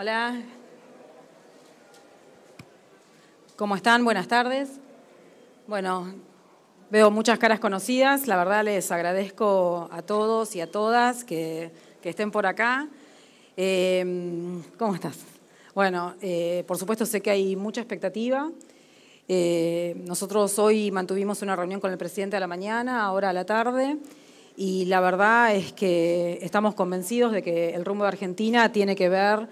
Hola. ¿Cómo están? Buenas tardes. Bueno, veo muchas caras conocidas. La verdad les agradezco a todos y a todas que, estén por acá. Eh, ¿Cómo estás? Bueno, eh, por supuesto sé que hay mucha expectativa. Eh, nosotros hoy mantuvimos una reunión con el presidente a la mañana, ahora a la tarde. Y la verdad es que estamos convencidos de que el rumbo de Argentina tiene que ver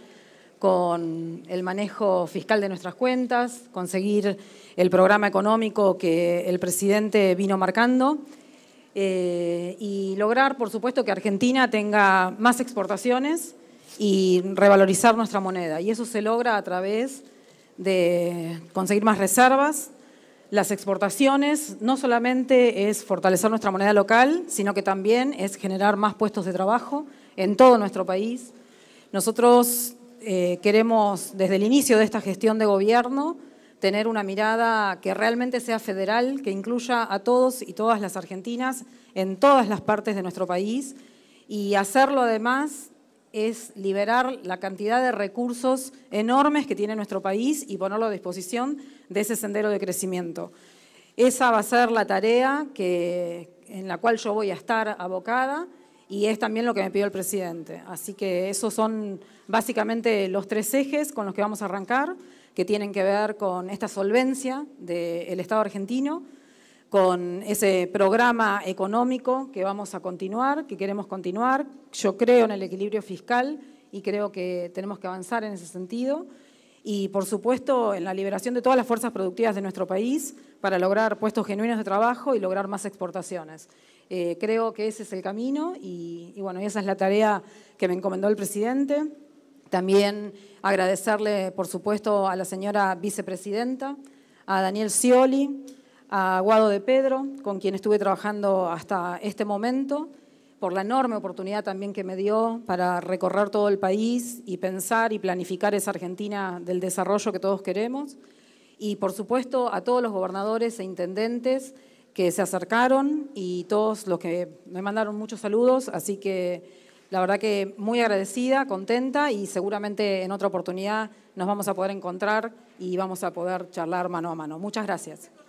con el manejo fiscal de nuestras cuentas, conseguir el programa económico que el presidente vino marcando eh, y lograr, por supuesto, que Argentina tenga más exportaciones y revalorizar nuestra moneda. Y eso se logra a través de conseguir más reservas. Las exportaciones no solamente es fortalecer nuestra moneda local, sino que también es generar más puestos de trabajo en todo nuestro país. Nosotros eh, queremos, desde el inicio de esta gestión de gobierno, tener una mirada que realmente sea federal, que incluya a todos y todas las argentinas en todas las partes de nuestro país. Y hacerlo además es liberar la cantidad de recursos enormes que tiene nuestro país y ponerlo a disposición de ese sendero de crecimiento. Esa va a ser la tarea en la cual yo voy a estar abocada y es también lo que me pidió el presidente. Así que esos son básicamente los tres ejes con los que vamos a arrancar, que tienen que ver con esta solvencia del Estado argentino, con ese programa económico que vamos a continuar, que queremos continuar. Yo creo en el equilibrio fiscal y creo que tenemos que avanzar en ese sentido y, por supuesto, en la liberación de todas las fuerzas productivas de nuestro país para lograr puestos genuinos de trabajo y lograr más exportaciones. Eh, creo que ese es el camino y, y, bueno, esa es la tarea que me encomendó el presidente. También agradecerle, por supuesto, a la señora vicepresidenta, a Daniel Scioli, a Guado de Pedro, con quien estuve trabajando hasta este momento, por la enorme oportunidad también que me dio para recorrer todo el país y pensar y planificar esa Argentina del desarrollo que todos queremos. Y por supuesto a todos los gobernadores e intendentes que se acercaron y todos los que me mandaron muchos saludos. Así que la verdad que muy agradecida, contenta y seguramente en otra oportunidad nos vamos a poder encontrar y vamos a poder charlar mano a mano. Muchas gracias.